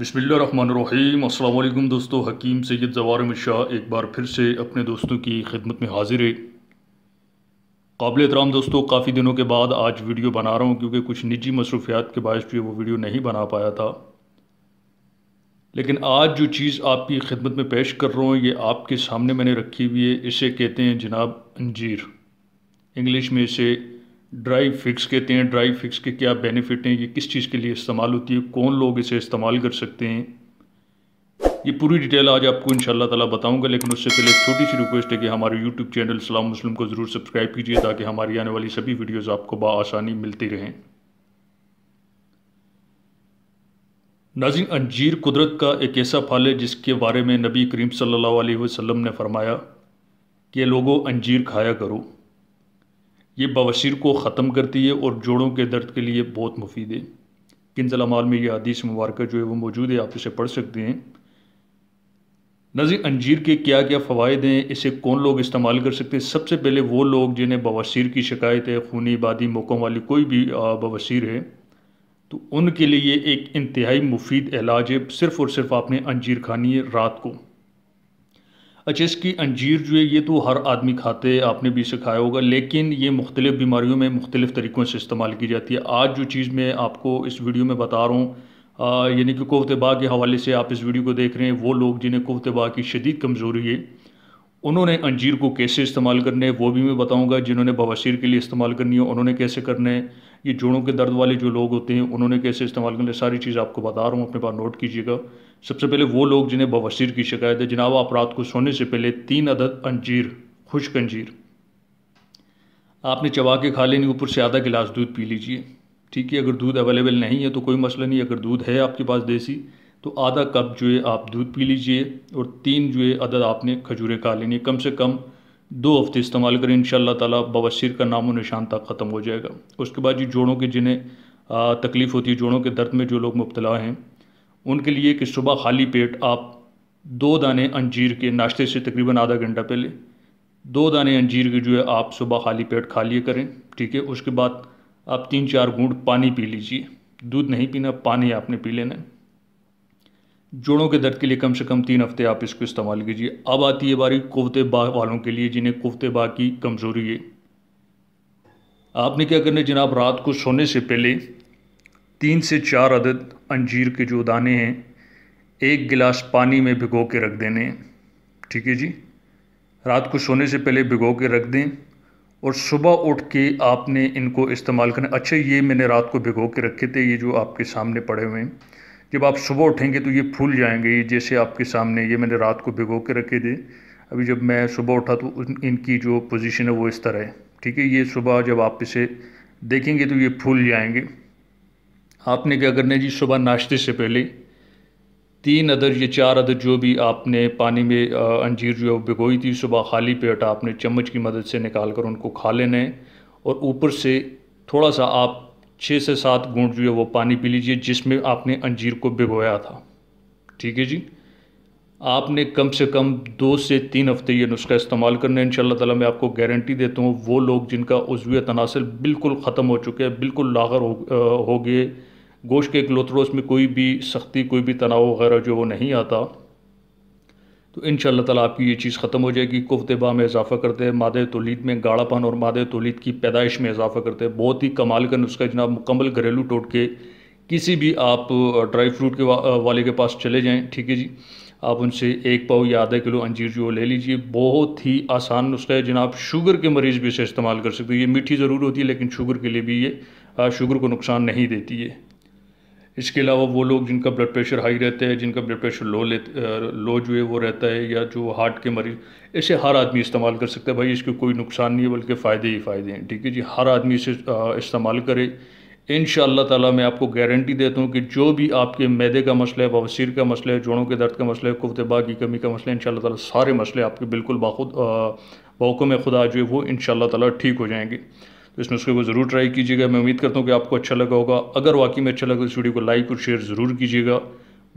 बसमीम अल्लाम दोस्तों हकीम सैद जवार शाह एक बार फिर से अपने दोस्तों की खिदमत में हाजिर है काबिल एहतराम दोस्तों काफ़ी दिनों के बाद आज वीडियो बना रहा हूँ क्योंकि कुछ निजी मसरूफियात के बायस जो वो वीडियो नहीं बना पाया था लेकिन आज जो चीज़ आपकी खिदमत में पेश कर रहा हूँ ये आपके सामने मैंने रखी हुई है इसे कहते हैं जनाब अंजीर इंग्लिश में इसे ड्राई फिक्स कहते हैं ड्राई फिक्स के क्या बेनिफिट हैं ये किस चीज़ के लिए इस्तेमाल होती है कौन लोग इसे इस्तेमाल कर सकते हैं ये पूरी डिटेल आज आपको इन ताला बताऊंगा लेकिन उससे पहले एक छोटी सी रिक्वेस्ट है कि हमारे यूट्यूब चैनल सलाम मुस्लिम को ज़रूर सब्सक्राइब कीजिए ताकि हमारी आने वाली सभी वीडियोज़ आपको बसानी मिलती रहें नाजिन अंजीर कुदरत का एक ऐसा फल है जिसके बारे में नबी करीम सल्ला वसम ने फरमाया कि लोगों अंजीर खाया करो ये बवासीर को ख़त्म करती है और जोड़ों के दर्द के लिए बहुत मुफीद है किंजल माल में यह आदिश मुबारक जो है वो मौजूद है आप इसे पढ़ सकते हैं नज़ीर अंजीर के क्या क्या फ़वाद हैं इसे कौन लोग इस्तेमाल कर सकते हैं सबसे पहले वो लोग जिन्हें बवासीर की शिकायत है खूनी बादी मौक़ों वाली कोई भी बवासीर है तो उनके लिए एक इंतहाई मुफीद इलाज है सिर्फ़ और सिर्फ आपने अंजीर खानी है रात को अच्छा की अंजीर जो है ये तो हर आदमी खाते आपने भी सिखाया होगा लेकिन ये मुख्तलिफ़ बीमारियों में मुख्तलिफ़ तरीक़ों से इस्तेमाल की जाती है आज जो चीज़ मैं आपको इस वीडियो में बता रहा हूँ यानी कि कोफ्तबा के हवाले से आप इस वीडियो को देख रहे हैं वो लोग जिन्हें कोफ्तबा की शदीद कमज़ोरी है उन्होंने अंजीर को कैसे इस्तेमाल करने वो भी मैं बताऊँगा जिन्होंने बवासीर के लिए इस्तेमाल करनी है उन्होंने कैसे करना है ये जोड़ों के दर्द वाले जो लोग होते हैं उन्होंने कैसे इस्तेमाल करना सारी चीज़ आपको बता रहा हूँ अपने पास नोट कीजिएगा सबसे पहले वो लोग जिन्हें बवसीर की शिकायत है जनाब आप रात को सोने से पहले तीन अदद अंजीर खुश्क अंजीर आपने चबा के खा लेनी ऊपर से आधा गिलास दूध पी लीजिए ठीक है अगर दूध अवेलेबल नहीं है तो कोई मसला नहीं अगर दूध है आपके पास देसी तो आधा कप जो है आप दूध पी लीजिए और तीन जो है अदद आपने खजूरें खा लेनी है कम से कम दो हफ्ते इस्तेमाल करें इन ताला बवसीर का नामो निशान तक ख़त्म हो जाएगा उसके बाद जी जोड़ों के जिन्हें तकलीफ़ होती है जोड़ों के दर्द में जो लोग मुबतला हैं उनके लिए कि सुबह खाली पेट आप दो दाने अंजीर के नाश्ते से तकरीबन आधा घंटा पहले दो दाने अंजीर के जो है आप सुबह खाली पेट खा लिए करें ठीक है उसके बाद आप तीन चार घूंट पानी पी लीजिए दूध नहीं पीना पानी आपने पी लेना है जोड़ों के दर्द के लिए कम से कम तीन हफ्ते आप इसको इस्तेमाल कीजिए अब आती है बारी कोफ्ते बा वालों के लिए जिन्हें कोफ्ते बा की कमज़ोरी है आपने क्या करना है जनाब रात को सोने से पहले तीन से चार अदद अंजीर के जो दाने हैं एक गिलास पानी में भिगो के रख देने ठीक है जी रात को सोने से पहले भिगो के रख दें और सुबह उठ के आपने इनको इस्तेमाल करना अच्छा ये मैंने रात को भिगो के रखे थे ये जो आपके सामने पड़े हुए हैं जब आप सुबह उठेंगे तो ये फूल जाएंगे ये जैसे आपके सामने ये मैंने रात को भिगो के रखे थे अभी जब मैं सुबह उठा तो इनकी जो पोजीशन है वो इस तरह है ठीक है ये सुबह जब आप इसे देखेंगे तो ये फूल जाएंगे आपने क्या करना है जी सुबह नाश्ते से पहले तीन अदर या चार अदर जो भी आपने पानी में अंजीर जो है भिगोई थी सुबह खाली पेट आपने चम्मच की मदद से निकाल कर उनको खा लेना है और ऊपर से थोड़ा सा आप छः से सात घूंट जो है वो पानी पी लीजिए जिसमें आपने अंजीर को भिगोया था ठीक है जी आपने कम से कम दो से तीन हफ्ते ये नुस्खा इस्तेमाल करना है इन ताला मैं आपको गारंटी देता हूँ वो लोग जिनका उजवी तनासिल बिल्कुल ख़त्म हो चुके हैं बिल्कुल लागर हो, हो गए गोश्त के एक लोथरोस में कोई भी सख्ती कोई भी तनाव वगैरह जो वो नहीं आता तो इन ताला आपकी ये चीज़ ख़त्म हो जाएगी कुफ्त बा में इजाफ़ा करते हैं मादे तोलीद में गाढ़ापन और मादे तोलीद की पैदाइश में इजाफ़ा करते हैं बहुत ही कमाल का नुस्खा जनाब मुकम्मल घरेलू टोट के किसी भी आप ड्राई फ्रूट के वा, वाले के पास चले जाएँ ठीक है जी आप उनसे एक पाव या आधा किलो अंजीर जो ले लीजिए बहुत ही आसान नुस्खा है जनाब शुगर के मरीज़ भी इसे इस्तेमाल कर सकते हैं ये मीठी ज़रूर होती है लेकिन शुगर के लिए भी ये शुगर को नुकसान नहीं देती है इसके अलावा वो लोग जिनका ब्लड प्रेशर हाई रहता है जिनका ब्लड प्रेशर लो ले लो जो है वो रहता है या जो हार्ट के मरीज इसे हर आदमी इस्तेमाल कर सकता है भाई इसके कोई नुकसान नहीं है बल्कि फ़ायदे ही फ़ायदे हैं ठीक है जी हर आदमी इसे इस्तेमाल करे इन ताला मैं आपको गारंटी देता हूँ कि जो भी आपके मैदे का मसला है बवसीर का मसला है जोड़ों के दर्द का मसला है कुफ्तबा की कमी का मसला है इन ताला सारे मसले आपके बिल्कुल बाखुद बौक़ में खुदा जो है वो इन शाला ठीक हो जाएंगे तो इस नुस्खे को ज़रूर ट्राई कीजिएगा मैं उम्मीद करता हूँ कि आपको अच्छा लगा होगा अगर वाकई में अच्छा लगा तो इस वीडियो को लाइक और शेयर ज़रूर कीजिएगा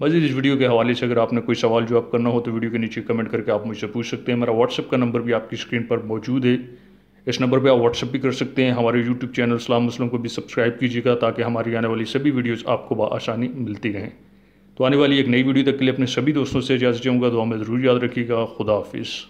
मजीद इस वीडियो के हवाले से अगर आपने कोई सवाल जो आप करना हो तो वीडियो के नीचे कमेंट करके आप मुझसे पूछ सकते हैं मेरा व्हाट्सअप का नंबर भी आपकी स्क्रीन पर मौजूद है इस नंबर पे आप व्हाट्सअप भी कर सकते हैं हमारे यूट्यूब चैनल इस्लाम मुस्लिम को भी सब्सक्राइब कीजिएगा ताकि हमारी आने वाली सभी वीडियोज़ आपको बसानी मिलती रहें तो आने वाली एक नई वीडियो तक के लिए अपने सभी दोस्तों से इजाज़त चाहूँगा तो हमें ज़रूर याद रखिएगा खुदा हाफिज़